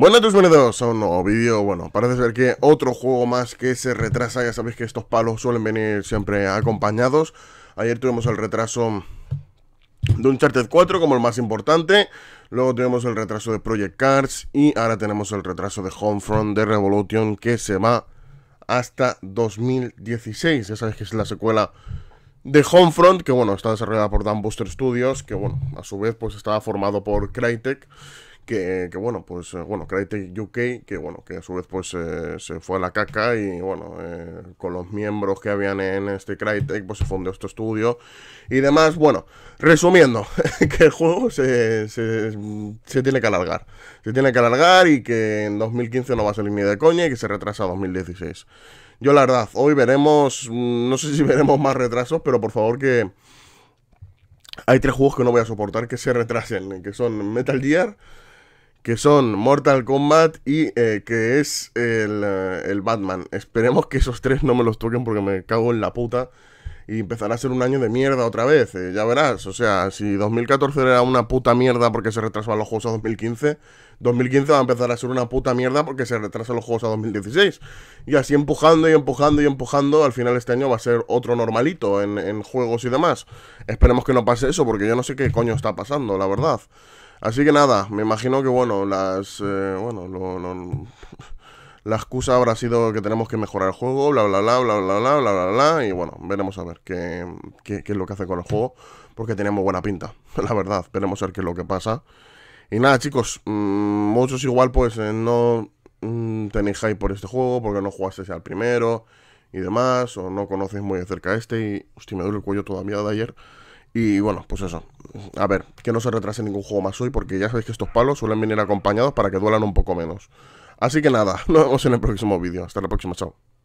Buenas todos, bienvenidos a un nuevo vídeo, bueno, parece ser que otro juego más que se retrasa, ya sabéis que estos palos suelen venir siempre acompañados Ayer tuvimos el retraso de Uncharted 4 como el más importante Luego tuvimos el retraso de Project Cards. y ahora tenemos el retraso de Homefront de Revolution que se va hasta 2016 Ya sabéis que es la secuela de Homefront, que bueno, está desarrollada por Dan Studios Que bueno, a su vez pues estaba formado por Crytek que, bueno, pues eh, bueno, Crytek UK, que bueno, que a su vez pues eh, se fue a la caca y bueno, eh, con los miembros que habían en este Crytek, pues se fundó este estudio y demás. Bueno, resumiendo, que el juego se, se, se, tiene que alargar, se tiene que alargar y que en 2015 no va a salir ni de coña y que se retrasa a 2016. Yo la verdad, hoy veremos, mm, no sé si veremos más retrasos, pero por favor que... Hay tres juegos que no voy a soportar que se retrasen, que son Metal Gear, que son Mortal Kombat y eh, que es eh, el, Batman. Esperemos que esos tres no me los toquen porque me cago en la puta y empezará a ser un año de mierda otra vez. Eh, ya verás, o sea, si 2014 era una puta mierda porque se retrasaban los juegos a 2015, 2015 va a empezar a ser una puta mierda porque se retrasan los juegos a 2016. Y así empujando y empujando y empujando, al final este año va a ser otro normalito en, en juegos y demás. Esperemos que no pase eso porque yo no sé qué coño está pasando, la verdad. Así que nada, me imagino que bueno, las eh, bueno, lo, lo, la excusa habrá sido que tenemos que mejorar el juego, bla bla bla bla bla bla bla bla bla y bueno, veremos a ver qué, qué, es lo que hace con el juego, porque tenemos buena pinta, la verdad, veremos a ver qué es lo que pasa. Y nada, chicos, mm, muchos igual pues eh, no mm, tenéis hype por este juego, porque no jugasteis al primero y demás, o no conocéis muy de cerca este, y hostia, me duele el cuello todavía de ayer. Y bueno, pues eso. A ver, que no se retrase ningún juego más hoy, porque ya sabéis que estos palos suelen venir acompañados para que duelan un poco menos. Así que nada, nos vemos en el próximo vídeo. Hasta la próxima, chao.